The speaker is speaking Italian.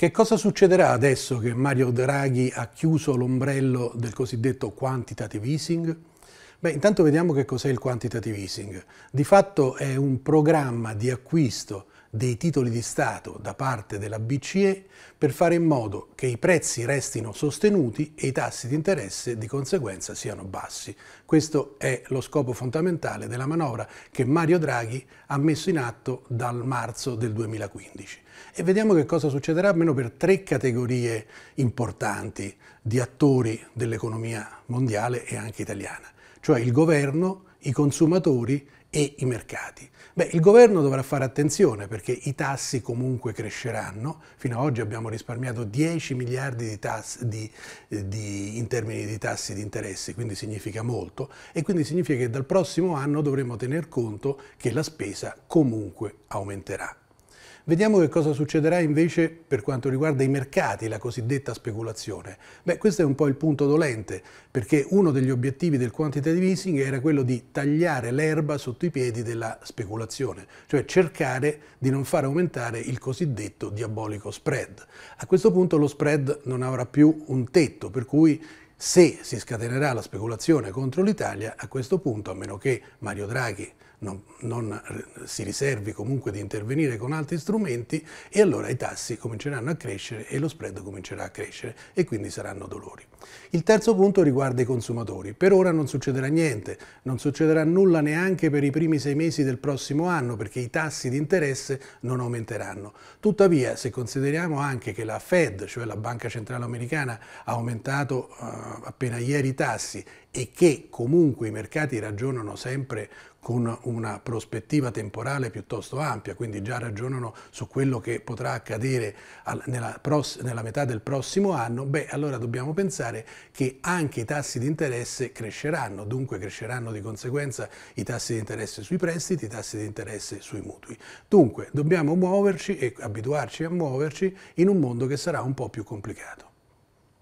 Che cosa succederà adesso che Mario Draghi ha chiuso l'ombrello del cosiddetto quantitative easing? Beh, intanto vediamo che cos'è il quantitative easing. Di fatto è un programma di acquisto dei titoli di Stato da parte della BCE per fare in modo che i prezzi restino sostenuti e i tassi di interesse di conseguenza siano bassi. Questo è lo scopo fondamentale della manovra che Mario Draghi ha messo in atto dal marzo del 2015. E vediamo che cosa succederà almeno per tre categorie importanti di attori dell'economia mondiale e anche italiana, cioè il governo, i consumatori e i mercati. Beh, il governo dovrà fare attenzione perché i tassi comunque cresceranno, fino ad oggi abbiamo risparmiato 10 miliardi di tassi di, eh, di, in termini di tassi di interesse, quindi significa molto e quindi significa che dal prossimo anno dovremo tener conto che la spesa comunque aumenterà. Vediamo che cosa succederà invece per quanto riguarda i mercati, la cosiddetta speculazione. Beh, questo è un po' il punto dolente, perché uno degli obiettivi del quantitative easing era quello di tagliare l'erba sotto i piedi della speculazione, cioè cercare di non far aumentare il cosiddetto diabolico spread. A questo punto lo spread non avrà più un tetto, per cui se si scatenerà la speculazione contro l'Italia, a questo punto, a meno che Mario Draghi non, non, si riservi comunque di intervenire con altri strumenti, e allora i tassi cominceranno a crescere e lo spread comincerà a crescere e quindi saranno dolori. Il terzo punto riguarda i consumatori. Per ora non succederà niente, non succederà nulla neanche per i primi sei mesi del prossimo anno perché i tassi di interesse non aumenteranno. Tuttavia, se consideriamo anche che la Fed, cioè la Banca Centrale Americana, ha aumentato... Uh, appena ieri i tassi e che comunque i mercati ragionano sempre con una prospettiva temporale piuttosto ampia, quindi già ragionano su quello che potrà accadere nella, nella, metà del prossimo anno, beh allora dobbiamo pensare che anche i tassi di interesse cresceranno, dunque cresceranno di conseguenza i tassi di interesse sui prestiti, i tassi di interesse sui mutui. Dunque dobbiamo muoverci e abituarci a muoverci in un mondo che sarà un po' più complicato.